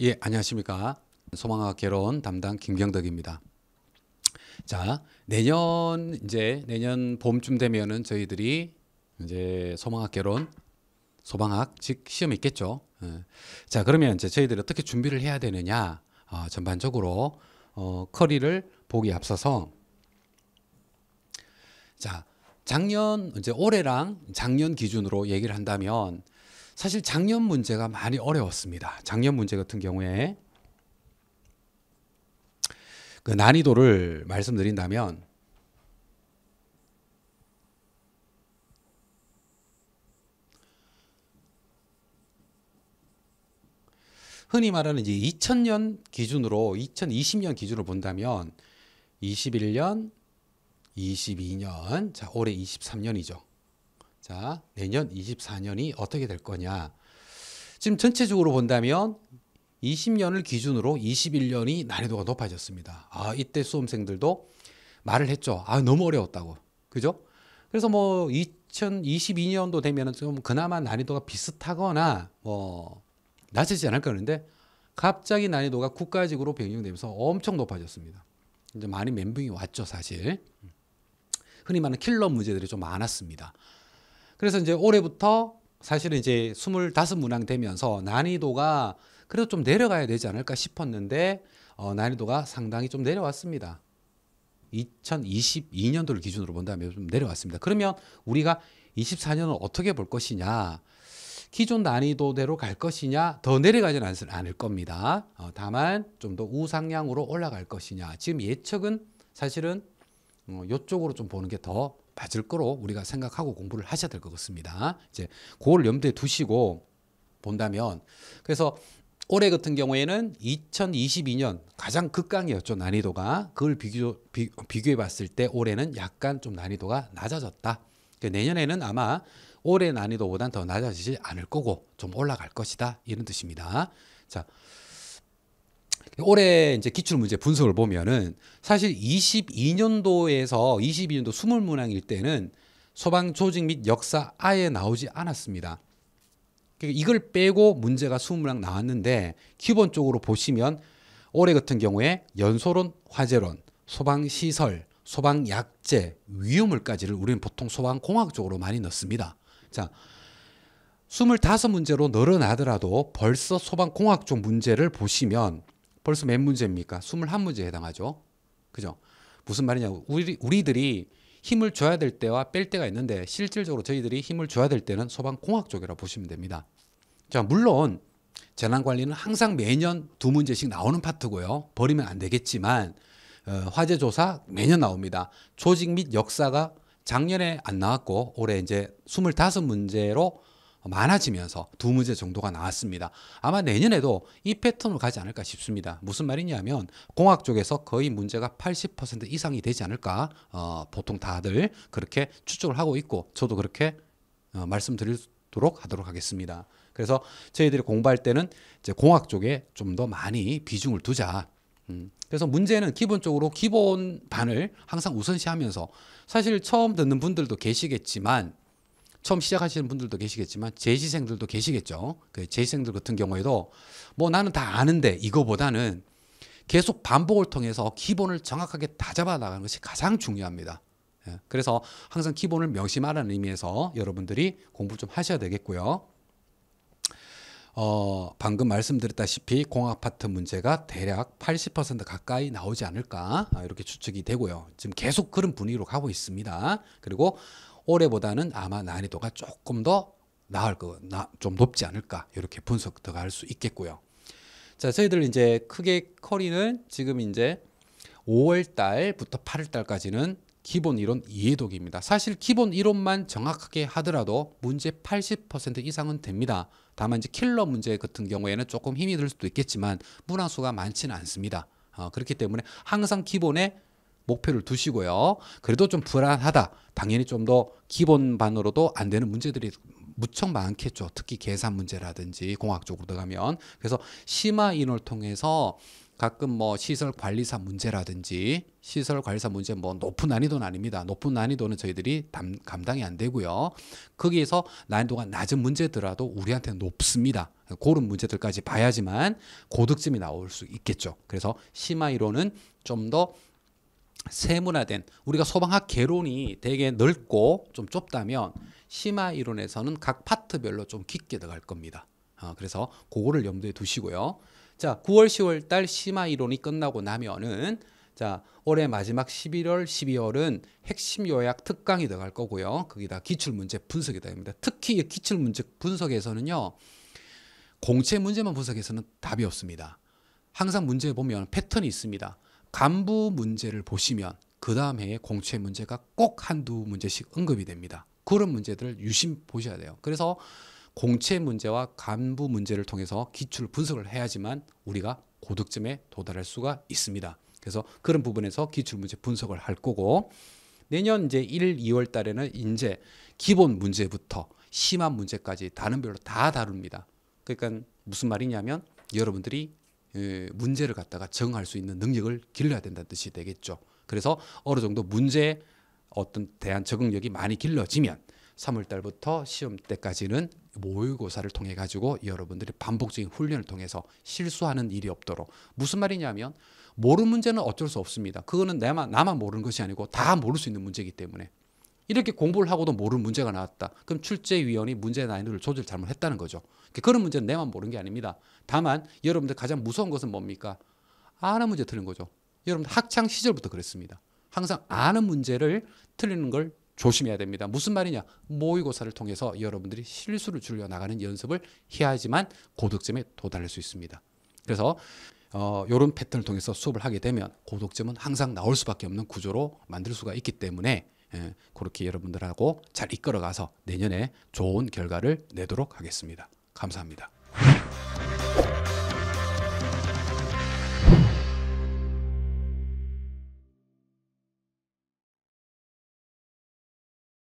예, 안녕하십니까. 소망학 개론 담당 김경덕입니다. 자, 내년 이제 내년 봄쯤 되면은 저희들이 이제 소망학 개론 소방학 즉 시험이 있겠죠. 예. 자, 그러면 이제 저희들이 어떻게 준비를 해야 되느냐? 어, 전반적으로 어, 커리를 보기 앞서서 자, 작년 이제 올해랑 작년 기준으로 얘기를 한다면 사실 작년 문제가 많이 어려웠습니다. 작년 문제 같은 경우에 그 난이도를 말씀드린다면 흔히 말하는 이제 2000년 기준으로 2020년 기준으로 본다면 21년, 22년, 자 올해 23년이죠. 자, 내년 24년이 어떻게 될 거냐. 지금 전체적으로 본다면 20년을 기준으로 21년이 난이도가 높아졌습니다. 아, 이때 수험생들도 말을 했죠. 아, 너무 어려웠다고. 그죠? 그래서 뭐 2022년도 되면좀 그나마 난이도가 비슷하거나 뭐 낮아지지 않을까 그는데 갑자기 난이도가 국가직으로 변경되면서 엄청 높아졌습니다. 이제 많이 멘붕이 왔죠, 사실. 흔히 말하는 킬러 문제들이 좀 많았습니다. 그래서 이제 올해부터 사실은 이제 스물다섯 문항 되면서 난이도가 그래도 좀 내려가야 되지 않을까 싶었는데 어, 난이도가 상당히 좀 내려왔습니다. 2022년도를 기준으로 본다면 좀 내려왔습니다. 그러면 우리가 2 4년을 어떻게 볼 것이냐? 기존 난이도대로 갈 것이냐? 더 내려가지는 않을 겁니다. 어, 다만 좀 더 우상향으로 올라갈 것이냐? 지금 예측은 사실은 어, 이쪽으로 좀 보는 게더 맞을 거로 우리가 생각하고 공부를 하셔야 될 것 같습니다. 이제 그걸 염두에 두시고 본다면 그래서 올해 같은 경우에는 2022년 가장 극강이었죠 난이도가 그걸 비교 비, 교해 봤을 때 올해는 약간 좀 난이도가 낮아졌다. 그러니까 내년에는 아마 올해 난이도보단 더 낮아지지 않을 거고 좀 올라갈 것이다 이런 뜻입니다. 자. 올해 이제 기출문제 분석을 보면은 사실 22년도에서 22년도 수물문항일 때는 소방 조직 및 역사 아예 나오지 않았습니다. 그러니까 이걸 빼고 문제가 수문항 나왔는데 기본적으로 보시면 올해 같은 경우에 연소론, 화재론, 소방시설, 소방약재, 위험물까지를 우리는 보통 소방공학적으로 많이 넣습니다. 자, 25문제로 늘어나더라도 벌써 소방공학 쪽 문제를 보시면 벌써 몇 문제입니까? 21문제에 해당하죠. 그죠? 무슨 말이냐고. 우리, 우리들이 힘을 줘야 될 때와 뺄 때가 있는데 실질적으로 저희들이 힘을 줘야 될 때는 소방공학 쪽이라고 보시면 됩니다. 자, 물론 재난관리는 항상 매년 두 문제씩 나오는 파트고요. 버리면 안 되겠지만 어, 화재조사 매년 나옵니다. 조직 및 역사가 작년에 안 나왔고 올해 이제 25문제로 많아지면서 두 문제 정도가 나왔습니다. 아마 내년에도 이 패턴으로 가지 않을까 싶습니다. 무슨 말이냐면 공학 쪽에서 거의 문제가 80% 이상이 되지 않을까 어, 보통 다들 그렇게 추측을 하고 있고 저도 그렇게 어, 말씀드리도록 하도록 하겠습니다. 그래서 저희들이 공부할 때는 이제 공학 쪽에 좀 더 많이 비중을 두자. 음, 그래서 문제는 기본적으로 기본반을 항상 우선시하면서 사실 처음 듣는 분들도 계시겠지만 처음 시작하시는 분들도 계시겠지만 재시생들도 계시겠죠. 그 재시생들 같은 경우에도 뭐 나는 다 아는데 이거보다는 계속 반복을 통해서 기본을 정확하게 다 잡아 나가는 것이 가장 중요합니다. 예, 그래서 항상 기본을 명심하라는 의미에서 여러분들이 공부 좀 하셔야 되겠고요. 어, 방금 말씀드렸다시피 공학 파트 문제가 대략 80% 가까이 나오지 않을까 아, 이렇게 추측이 되고요. 지금 계속 그런 분위기로 가고 있습니다. 그리고 올해보다는 아마 난이도가 조금 더 나을 거좀 높지 않을까 이렇게 분석 들어갈 수 있겠고요. 자, 저희들 이제 크게 커리는 지금 이제 5월 달부터 8월 달까지는 기본 이론 이해독입니다. 사실 기본 이론만 정확하게 하더라도 문제 80% 이상은 됩니다. 다만 이제 킬러 문제 같은 경우에는 조금 힘이 들 수도 있겠지만 문항수가 많지는 않습니다. 어, 그렇기 때문에 항상 기본에 목표를 두시고요. 그래도 좀 불안하다. 당연히 좀 더 기본반으로도 안 되는 문제들이 무척 많겠죠. 특히 계산 문제라든지 공학 쪽으로 들어가면. 그래서 심화인을 통해서 가끔 뭐 시설 관리사 문제라든지 시설 관리사 문제 뭐 높은 난이도는 아닙니다. 높은 난이도는 저희들이 담, 감당이 안 되고요. 거기에서 난이도가 낮은 문제더라도 우리한테는 높습니다. 고른 문제들까지 봐야지만 고득점이 나올 수 있겠죠. 그래서 심화이론은 좀더 세문화된 우리가 소방학 개론이 되게 넓고 좀 좁다면 심화 이론에서는 각 파트별로 좀 깊게 들어갈 겁니다. 어, 그래서 그거를 염두에 두시고요. 자, 9월, 10월 달 심화 이론이 끝나고 나면은 자, 올해 마지막 11월, 12월은 핵심 요약 특강이 들어갈 거고요. 거기다 기출 문제 분석이 됩니다. 특히 기출 문제 분석에서는요. 공채 문제만 분석해서는 답이 없습니다. 항상 문제 보면 패턴이 있습니다. 간부 문제를 보시면 그 다음 해에 공채 문제가 꼭 한두 문제씩 언급이 됩니다. 그런 문제들을 유심 보셔야 돼요. 그래서 공채 문제와 간부 문제를 통해서 기출 분석을 해야지만 우리가 고득점에 도달할 수가 있습니다. 그래서 그런 부분에서 기출 문제 분석을 할 거고 내년 이제 1, 2월 달에는 이제 기본 문제부터 심한 문제까지 단원별로 다 다룹니다. 그러니까 무슨 말이냐면 여러분들이 예, 문제를 갖다가 정할 수 있는 능력을 길러야 된다는 뜻이 되겠죠. 그래서 어느 정도 문제 어떤 대한 적응력이 많이 길러지면 3월 달부터 시험 때까지는 모의고사를 통해 가지고 여러분들이 반복적인 훈련을 통해서 실수하는 일이 없도록 무슨 말이냐면 모르는 문제는 어쩔 수 없습니다. 그거는 내만 나만 모르는 것이 아니고 다 모를 수 있는 문제이기 때문에 이렇게 공부를 하고도 모르는 문제가 나왔다. 그럼 출제위원이 문제 난이도를 조절 잘못했다는 거죠. 그러니까 그런 문제는 내만 모르는 게 아닙니다. 다만 여러분들 가장 무서운 것은 뭡니까? 아는 문제 틀린 거죠. 여러분들 학창 시절부터 그랬습니다. 항상 아는 문제를 틀리는 걸 조심해야 됩니다. 무슨 말이냐? 모의고사를 통해서 여러분들이 실수를 줄여 나가는 연습을 해야지만 고득점에 도달할 수 있습니다. 그래서 어, 이런 패턴을 통해서 수업을 하게 되면 고득점은 항상 나올 수밖에 없는 구조로 만들 수가 있기 때문에 예, 그렇게 여러분들하고 잘 이끌어가서 내년에 좋은 결과를 내도록 하겠습니다. 감사합니다.